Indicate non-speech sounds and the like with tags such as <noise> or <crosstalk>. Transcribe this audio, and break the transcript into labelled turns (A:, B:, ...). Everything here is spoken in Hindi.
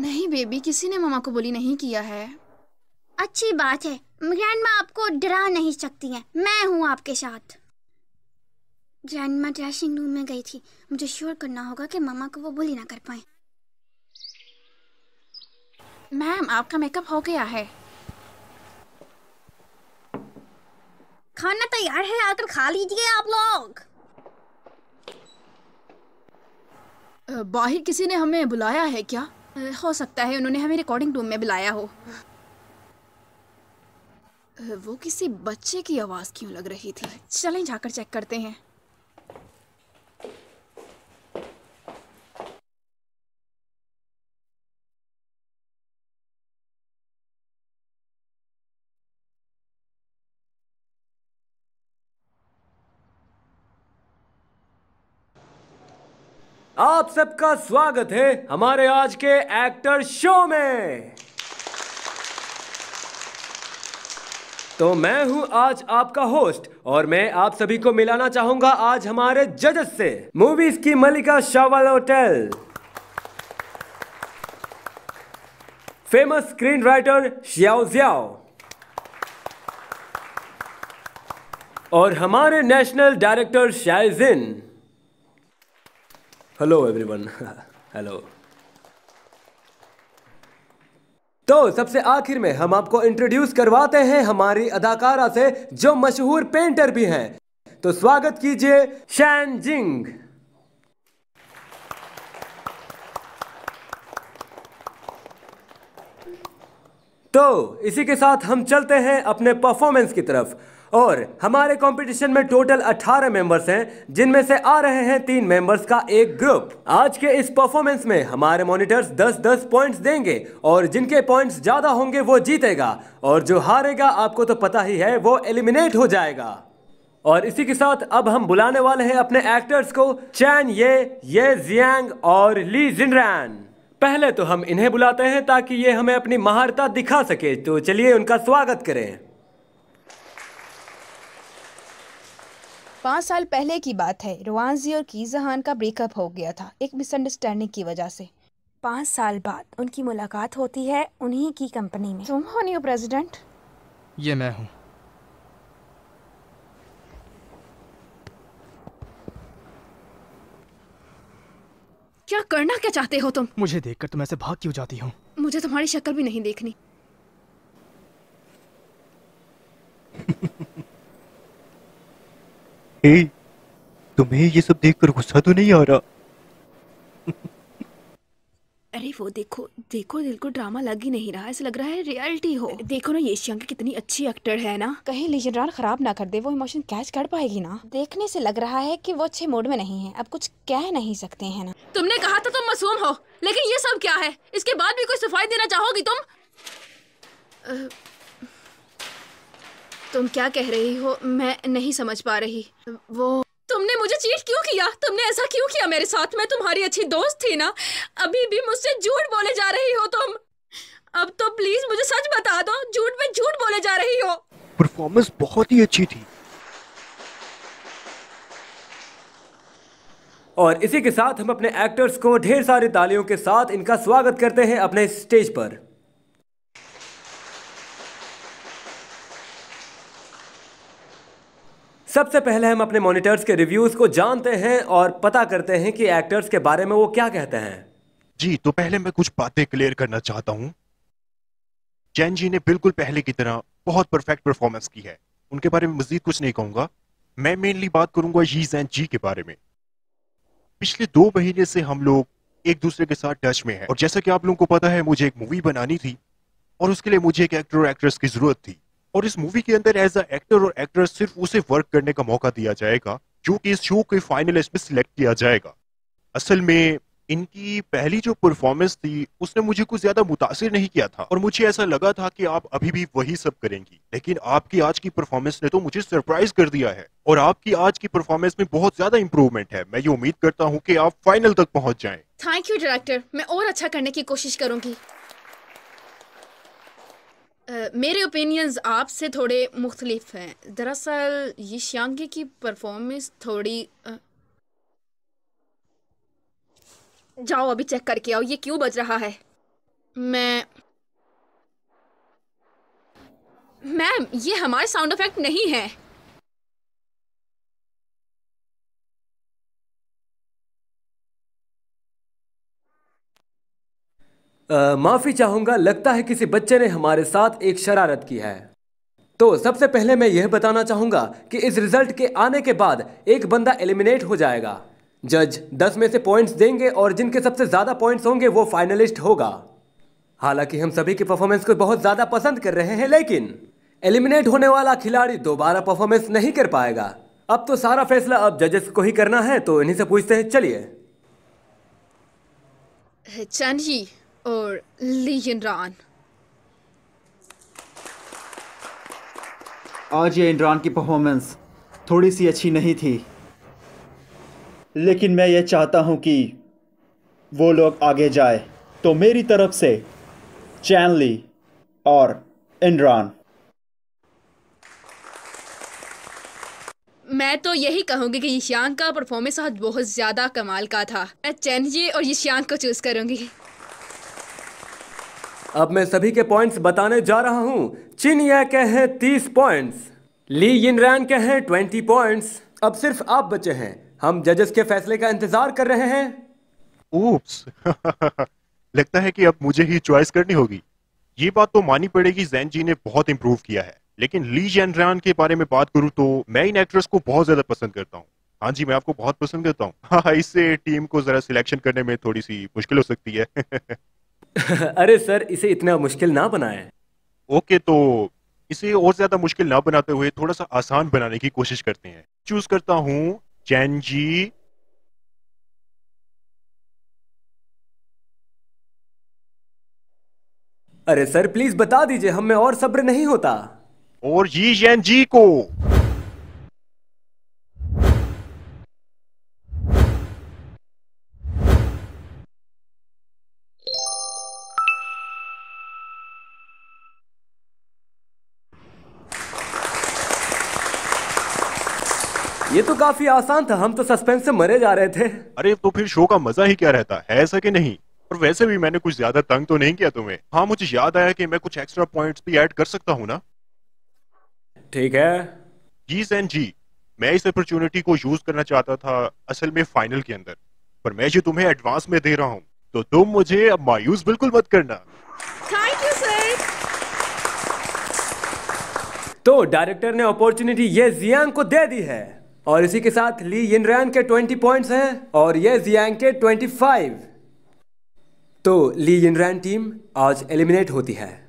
A: नहीं बेबी किसी ने मामा को बुली नहीं किया है अच्छी बात है माँ आपको डरा नहीं सकती है मैं हूँ आपके साथ माँ ड्रेसिंग रूम में गई थी मुझे श्योर करना होगा कि मामा को वो बुली ना कर पाए मैम आपका मेकअप हो गया है खाना तैयार है आकर खा लीजिए आप लोग बाहर किसी ने हमें बुलाया है क्या हो सकता है उन्होंने हमें रिकॉर्डिंग रूम में बुलाया हो वो किसी बच्चे की आवाज़ क्यों लग रही थी चलें जाकर चेक करते हैं
B: आप सबका स्वागत है हमारे आज के एक्टर शो में तो मैं हूं आज आपका होस्ट और मैं आप सभी को मिलाना चाहूंगा आज हमारे जजेस से मूवीज की मलिका शावल होटल फेमस स्क्रीन राइटर श्याओ और हमारे नेशनल डायरेक्टर शाइजिन हेलो एवरीवन हेलो तो सबसे आखिर में हम आपको इंट्रोड्यूस करवाते हैं हमारी अदाकारा से जो मशहूर पेंटर भी हैं तो स्वागत कीजिए शैन जिंग तो इसी के साथ हम चलते हैं अपने परफॉर्मेंस की तरफ और हमारे कंपटीशन में टोटल 18 मेंबर्स हैं जिनमें से आ रहे हैं तीन मेंबर्स का एक ग्रुप आज के इस परफॉर्मेंस में हमारे मॉनिटर्स 10-10 पॉइंट्स देंगे और जिनके पॉइंट्स ज़्यादा होंगे वो जीतेगा और जो हारेगा आपको तो पता ही है वो एलिमिनेट हो जाएगा और इसी के साथ अब हम बुलाने वाले हैं अपने एक्टर्स को चैन ये ये जियांग और ली जिनरैन पहले तो हम इन्हें बुलाते हैं ताकि ये हमें अपनी महारता दिखा सके तो चलिए उनका स्वागत करें
A: पांच साल पहले की बात है रुवानजी और की जहान का ब्रेकअप हो गया था एक मिसअंडरस्टैंडिंग की वजह से पांच साल बाद उनकी मुलाकात होती है उन्हीं की कंपनी में तुम हो हो प्रेसिडेंट ये मैं हूँ क्या करना क्या चाहते हो तुम
B: मुझे देखकर तुम ऐसे भाग क्यों
C: जाती हो
A: मुझे तुम्हारी शक्ल भी नहीं देखनी
C: <laughs> तुम्हें ये सब देखकर गुस्सा तो नहीं आ रहा
A: अरे वो देखो देखो दिल को ड्रामा लग ही नहीं रहा ऐसा लग रहा है रियलिटी हो देखो ना ये की कितनी अच्छी एक्टर है ना कहीं लीजेंडार खराब ना कर दे वो इमोशन कैच कर पाएगी ना देखने से लग रहा है कि वो अच्छे मूड में नहीं है अब कुछ कह नहीं सकते है ना तुमने कहा था तुम मासूम हो लेकिन ये सब क्या है इसके बाद भी कोई सफाई देना चाहोगी तुम तुम क्या कह रही हो मैं नहीं समझ पा रही वो मुझे चीट क्यों किया तुमने ऐसा क्यों किया मेरे साथ मैं तुम्हारी अच्छी दोस्त थी ना अभी भी मुझसे झूठ बोले जा रही हो तुम अब तो प्लीज मुझे सच बता दो झूठ में झूठ बोले जा रही हो
C: परफॉर्मेंस बहुत ही अच्छी थी
B: और इसी के साथ हम अपने एक्टर्स को ढेर सारी तालियों के साथ इनका स्वागत करते हैं अपने स्टेज पर सबसे पहले हम अपने मॉनिटर्स के रिव्यूज को जानते हैं और पता करते हैं कि एक्टर्स के बारे में वो क्या कहते हैं
C: जी तो पहले मैं कुछ बातें क्लियर करना चाहता हूँ जैन जी ने बिल्कुल पहले की तरह बहुत परफेक्ट परफॉर्मेंस की है उनके बारे में मजीद कुछ नहीं कहूंगा मैं मेनली बात करूंगा यी जैन जी के बारे में पिछले दो महीने से हम लोग एक दूसरे के साथ टच में हैं और जैसा कि आप लोगों को पता है मुझे एक मूवी बनानी थी और उसके लिए मुझे एक एक्टर और एक्ट्रेस की जरूरत थी और इस मूवी के अंदर एज अ एक्टर और एक्ट्रेस सिर्फ उसे वर्क करने का मौका दिया जाएगा जो कि इस शो के फाइनलिस्ट में सिलेक्ट किया जाएगा असल में इनकी पहली जो परफॉर्मेंस थी उसने मुझे कुछ ज्यादा मुतासर नहीं किया था और मुझे ऐसा लगा था कि आप अभी भी वही सब करेंगी लेकिन आपकी आज की परफॉर्मेंस ने तो मुझे सरप्राइज कर दिया है और आपकी आज की परफॉर्मेंस में बहुत ज्यादा इम्प्रूवमेंट है मैं ये उम्मीद करता हूँ कि आप फाइनल तक पहुँच जाए
A: थैंक यू डायरेक्टर मैं और अच्छा करने की कोशिश करूंगी मेरे ओपिनियंस आपसे थोड़े मुख्तलिफ हैं दरअसल ये श्यांगे की परफॉर्मेंस थोड़ी जाओ अभी चेक करके आओ ये क्यों बज रहा है मैं मैम ये हमारे साउंड इफेक्ट नहीं है
B: माफ़ी चाहूँगा लगता है किसी बच्चे ने हमारे साथ एक शरारत की है तो सबसे पहले मैं यह बताना चाहूँगा कि इस रिजल्ट के आने के बाद एक बंदा एलिमिनेट हो जाएगा जज दस में से पॉइंट्स देंगे और जिनके सबसे ज़्यादा पॉइंट्स होंगे वो फाइनलिस्ट होगा हालांकि हम सभी की परफॉर्मेंस को बहुत ज़्यादा पसंद कर रहे हैं लेकिन एलिमिनेट होने वाला खिलाड़ी दोबारा परफॉर्मेंस नहीं कर पाएगा अब तो सारा फैसला अब जजेस को ही करना है तो इन्हीं से पूछते हैं चलिए
A: चांदी or लीजियन रान
C: आज ये इंद्रान की परफॉर्मेंस थोड़ी सी अच्छी नहीं थी लेकिन मैं ये चाहता हूँ कि वो लोग आगे जाए तो मेरी तरफ से चैनली और इंद्रान
A: मैं तो यही कहूंगी कि यशांक का परफॉर्मेंस आज बहुत ज़्यादा कमाल का था मैं चैनजी और यशांक को चूज़ करूंगी
B: अब मैं सभी के पॉइंट्स बताने जा रहा हूँ चिन ये के हैं तीस पॉइंट्स ली इन रैन के हैं ट्वेंटी पॉइंट्स अब सिर्फ आप बचे हैं हम जजेस के फैसले का इंतजार कर
C: रहे हैं ऊप्स <laughs> लगता है कि अब मुझे ही चॉइस करनी होगी ये बात तो मानी पड़ेगी जैन जी ने बहुत इंप्रूव किया है लेकिन ली जैन रैन के बारे में बात करूं तो मैं इन एक्ट्रेस को बहुत ज्यादा पसंद करता हूँ हाँ जी मैं आपको बहुत पसंद करता हूँ इससे टीम को जरा सिलेक्शन करने में थोड़ी सी मुश्किल हो सकती है <laughs> <laughs> अरे सर इसे इतना मुश्किल ना बनाए ओके तो इसे और ज्यादा मुश्किल ना बनाते हुए थोड़ा सा आसान बनाने की कोशिश करते हैं चूज करता हूँ जी
B: अरे सर प्लीज बता दीजिए हमें और सब्र नहीं होता और जी
C: जैन जी को ये तो काफी आसान था हम तो सस्पेंस से मरे जा रहे थे अरे तो फिर शो का मजा ही क्या रहता है ऐसा कि नहीं और वैसे भी मैंने कुछ ज्यादा तंग तो नहीं किया तुम्हें हाँ मुझे याद आया कि मैं कुछ एक्स्ट्रा पॉइंट्स भी ऐड कर सकता हूँ ना ठीक है जी सैन जी मैं इस अपॉर्चुनिटी को यूज करना चाहता था असल में फाइनल के अंदर पर मैं जो तुम्हें एडवांस में दे रहा हूँ तो तुम मुझे अब मायूस बिल्कुल मत करना
A: थैंक यू सर
C: तो
B: डायरेक्टर ने अपॉर्चुनिटी ये जियांग को दे दी है और इसी के साथ ली रैन के 20 पॉइंट्स हैं और ये जियांग के 25 तो ली यिनरैन टीम आज एलिमिनेट होती है